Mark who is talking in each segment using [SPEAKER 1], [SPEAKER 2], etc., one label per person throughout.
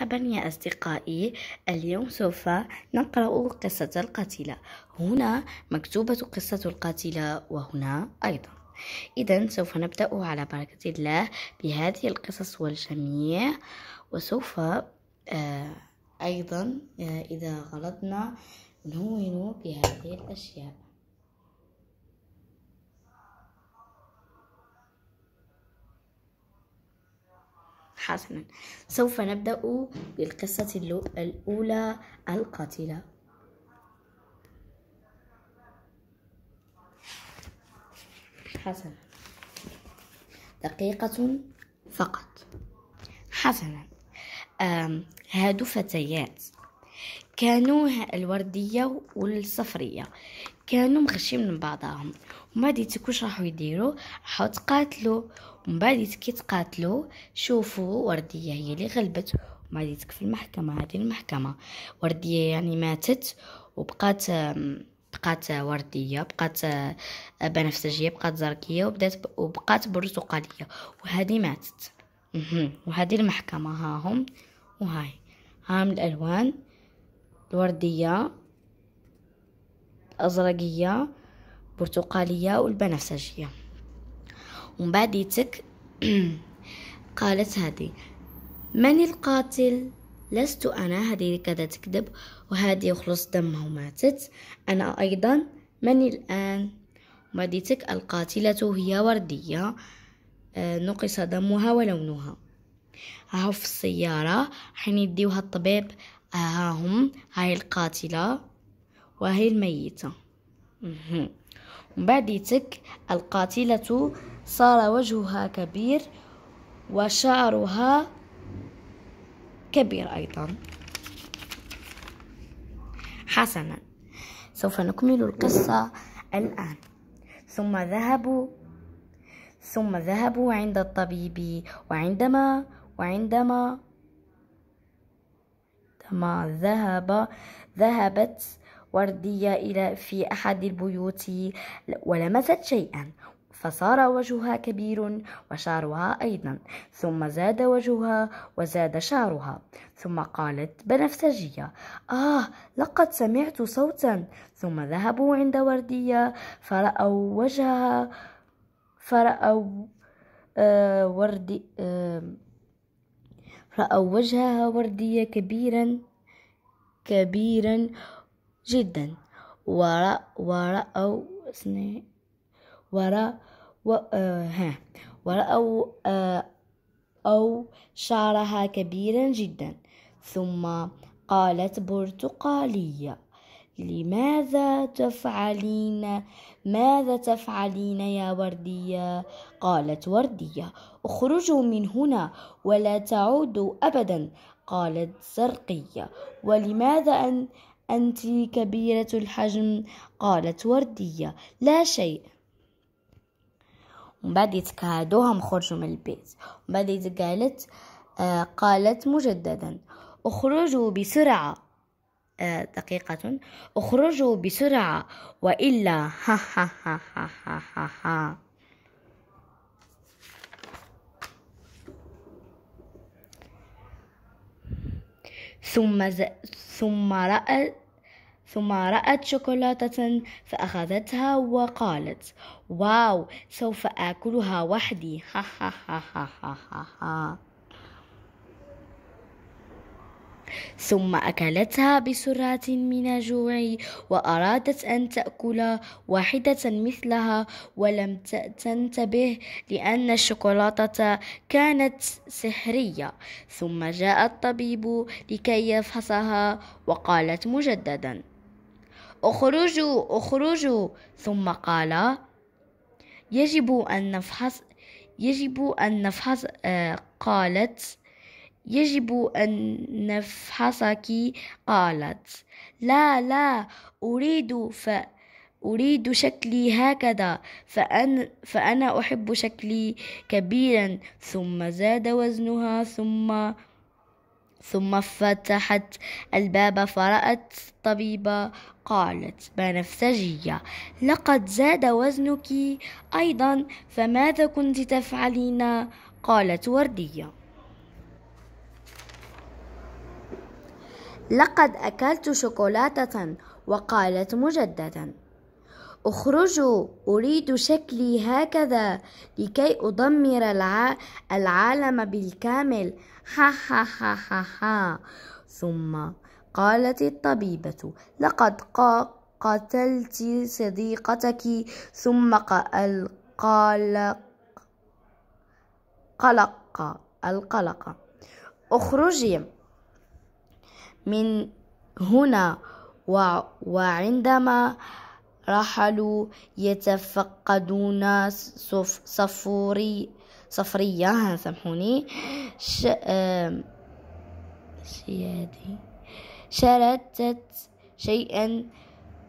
[SPEAKER 1] مرحبا يا أصدقائي اليوم سوف نقرأ قصة القاتلة هنا مكتوبة قصة القاتلة وهنا أيضا إذا سوف نبدأ على بركة الله بهذه القصص والجميع وسوف آه، أيضا آه، إذا غلطنا نهون بهذه الأشياء حسنا سوف نبدأ بالقصة الأولى القاتلة حسنا دقيقة فقط حسنا هادو فتيات كانوا الوردية والصفرية كانوا مغشين من بعضهم وما ديتك واش راحوا يديروا راحوا تقاتلوا ومن بعد كي تقاتلوا شوفوا ورديه هي اللي غلبت وما ديتك في المحكمه هذه المحكمه ورديه يعني ماتت وبقات بقات ورديه بقات آه، بنفسجيه بقات زرقيه وبدات وبقات برتقاليه وهذه ماتت وهذه المحكمه ها هم وهاي هام الالوان الورديه الازرقيه البرتقاليه والبنفسجيه ومن بعد يتك قالت هذه من القاتل لست انا هذه كذا تكذب وهذه خلص دمها وماتت انا ايضا من الان مديتك القاتله هي ورديه آه، نقص دمها ولونها ها في السياره حين يديوها الطبيب آه، ها هم هاي القاتله وهي الميتة ومن بعد تك القاتلة صار وجهها كبير وشعرها كبير أيضا حسنا سوف نكمل القصة الآن ثم ذهبوا ثم ذهبوا عند الطبيب وعندما وعندما عندما ذهب ذهبت وردية إلى في أحد البيوت ولمست شيئا فصار وجهها كبير وشعرها أيضا ثم زاد وجهها وزاد شعرها ثم قالت بنفسجية آه لقد سمعت صوتا ثم ذهبوا عند وردية فرأوا وجهها فرأوا آه وردي آه رأوا وجهها وردية كبيرا كبيرا جدا ورا ورأوا ورا آه، ها ورأوا آه، أو شعرها كبيرا جدا ثم قالت برتقالية لماذا تفعلين ماذا تفعلين يا وردية قالت وردية اخرجوا من هنا ولا تعودوا أبدا قالت زرقية ولماذا أن أنت كبيرة الحجم قالت وردية لا شيء ومن بعد يتكهدوهم خرجوا من البيت ومن بعد قالت آه قالت مجددا اخرجوا بسرعة آه دقيقة اخرجوا بسرعة وإلا ها ها ها ها ها ها, ها ثم, ز... ثم رأت ثم رأت شوكولاتة فأخذتها وقالت واو سوف آكلها وحدي ها ها ها ها ها ها ثم أكلتها بسرعة من الجوع وأرادت أن تأكل واحدة مثلها ولم تنتبه لأن الشوكولاتة كانت سحرية ثم جاء الطبيب لكي يفحصها وقالت مجددا اخرجوا اخرجوا ثم قال يجب أن نفحص يجب أن نفحص آه قالت يجب أن نفحصك قالت لا لا أريد ف أريد شكلي هكذا فأن فأنا أحب شكلي كبيرا ثم زاد وزنها ثم ثم فتحت الباب فرأت الطبيبة قالت بنفسجية لقد زاد وزنك أيضا فماذا كنت تفعلين قالت وردية لقد أكلت شوكولاتة وقالت مجددا اخرجوا أريد شكلي هكذا لكي أدمر الع... العالم بالكامل ها ها ها ها ها ثم قالت الطبيبة لقد قتلت صديقتك ثم قال قلق قلق القلق اخرجي من هنا وعندما رحلوا يتفقدون صف صفوري صفرية سامحوني ش... شيادي شردت شيئا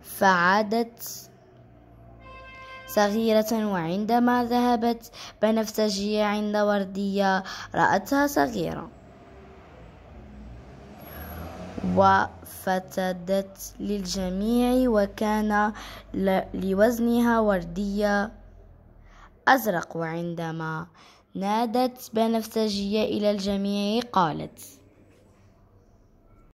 [SPEAKER 1] فعادت صغيرة وعندما ذهبت بنفسجية عند وردية رأتها صغيرة وفتدت للجميع وكان لوزنها وردية أزرق وعندما نادت بنفسجية إلى الجميع قالت